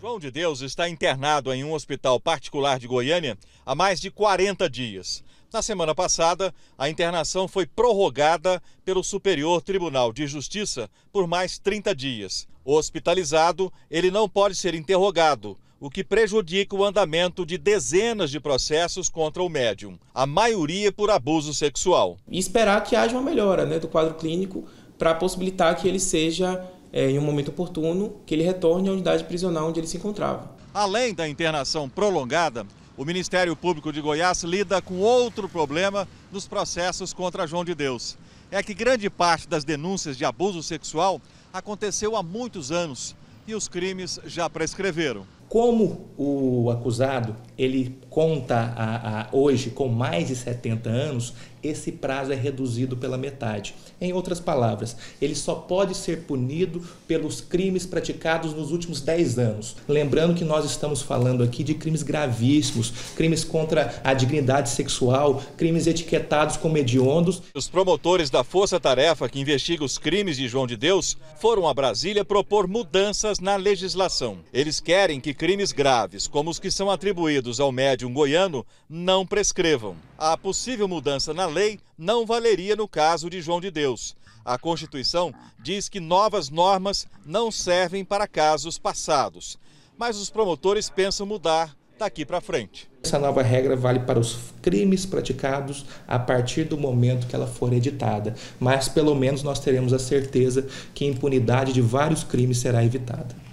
João de Deus está internado em um hospital particular de Goiânia há mais de 40 dias. Na semana passada, a internação foi prorrogada pelo Superior Tribunal de Justiça por mais 30 dias. Hospitalizado, ele não pode ser interrogado, o que prejudica o andamento de dezenas de processos contra o médium, a maioria por abuso sexual. E esperar que haja uma melhora né, do quadro clínico para possibilitar que ele seja é, em um momento oportuno, que ele retorne à unidade prisional onde ele se encontrava. Além da internação prolongada, o Ministério Público de Goiás lida com outro problema nos processos contra João de Deus. É que grande parte das denúncias de abuso sexual aconteceu há muitos anos e os crimes já prescreveram. Como o acusado ele conta a, a, hoje com mais de 70 anos, esse prazo é reduzido pela metade. Em outras palavras, ele só pode ser punido pelos crimes praticados nos últimos 10 anos. Lembrando que nós estamos falando aqui de crimes gravíssimos, crimes contra a dignidade sexual, crimes etiquetados como hediondos. Os promotores da Força Tarefa que investiga os crimes de João de Deus foram a Brasília propor mudanças na legislação. Eles querem que crimes graves, como os que são atribuídos ao médium goiano, não prescrevam. A possível mudança na lei não valeria no caso de João de Deus. A Constituição diz que novas normas não servem para casos passados, mas os promotores pensam mudar daqui para frente. Essa nova regra vale para os crimes praticados a partir do momento que ela for editada, mas pelo menos nós teremos a certeza que a impunidade de vários crimes será evitada.